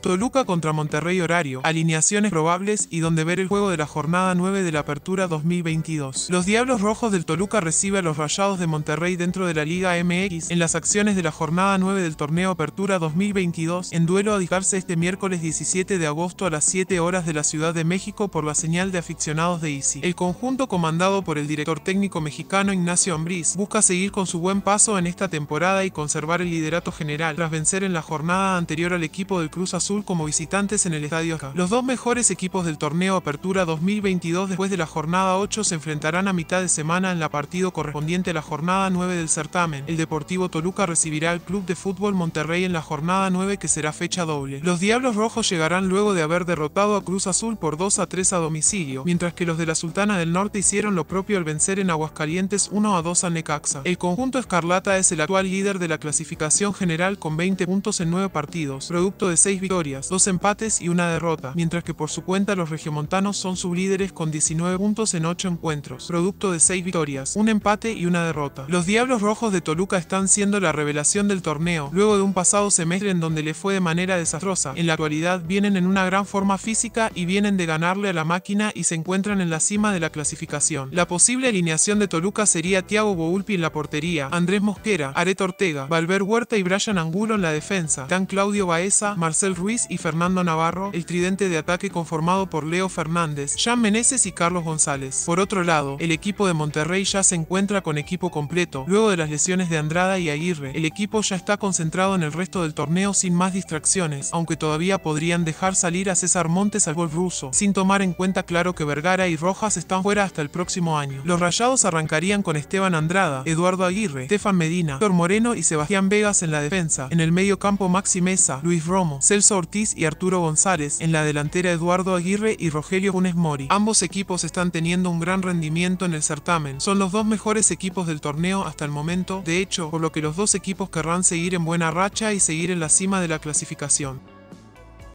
Toluca contra Monterrey horario, alineaciones probables y donde ver el juego de la jornada 9 de la apertura 2022. Los Diablos Rojos del Toluca recibe a los Rayados de Monterrey dentro de la Liga MX en las acciones de la jornada 9 del torneo Apertura 2022 en duelo a dedicarse este miércoles 17 de agosto a las 7 horas de la Ciudad de México por la señal de aficionados de ICI. El conjunto comandado por el director técnico mexicano Ignacio Ambriz busca seguir con su buen paso en esta temporada y conservar el liderato general tras vencer en la jornada anterior al equipo del Cruz Azul Azul como visitantes en el Estadio Los dos mejores equipos del torneo Apertura 2022 después de la jornada 8 se enfrentarán a mitad de semana en la partido correspondiente a la jornada 9 del certamen. El Deportivo Toluca recibirá al Club de Fútbol Monterrey en la jornada 9 que será fecha doble. Los Diablos Rojos llegarán luego de haber derrotado a Cruz Azul por 2 a 3 a domicilio, mientras que los de la Sultana del Norte hicieron lo propio al vencer en Aguascalientes 1 a 2 a Necaxa. El conjunto escarlata es el actual líder de la clasificación general con 20 puntos en 9 partidos, producto de 6 victorias dos empates y una derrota, mientras que por su cuenta los regiomontanos son sublíderes con 19 puntos en ocho encuentros, producto de seis victorias, un empate y una derrota. Los Diablos Rojos de Toluca están siendo la revelación del torneo, luego de un pasado semestre en donde le fue de manera desastrosa. En la actualidad vienen en una gran forma física y vienen de ganarle a la máquina y se encuentran en la cima de la clasificación. La posible alineación de Toluca sería Thiago Boulpi en la portería, Andrés Mosquera, Aret Ortega, Valver Huerta y Brian Angulo en la defensa, Dan Claudio Baeza, Marcel Ruiz y Fernando Navarro, el tridente de ataque conformado por Leo Fernández, Jean Meneses y Carlos González. Por otro lado, el equipo de Monterrey ya se encuentra con equipo completo. Luego de las lesiones de Andrada y Aguirre, el equipo ya está concentrado en el resto del torneo sin más distracciones, aunque todavía podrían dejar salir a César Montes al gol ruso, sin tomar en cuenta claro que Vergara y Rojas están fuera hasta el próximo año. Los rayados arrancarían con Esteban Andrada, Eduardo Aguirre, Stefan Medina, Héctor Moreno y Sebastián Vegas en la defensa. En el medio campo Maxi Mesa, Luis Romo, Celso Ortiz y Arturo González, en la delantera Eduardo Aguirre y Rogelio Funes Mori. Ambos equipos están teniendo un gran rendimiento en el certamen. Son los dos mejores equipos del torneo hasta el momento, de hecho, por lo que los dos equipos querrán seguir en buena racha y seguir en la cima de la clasificación.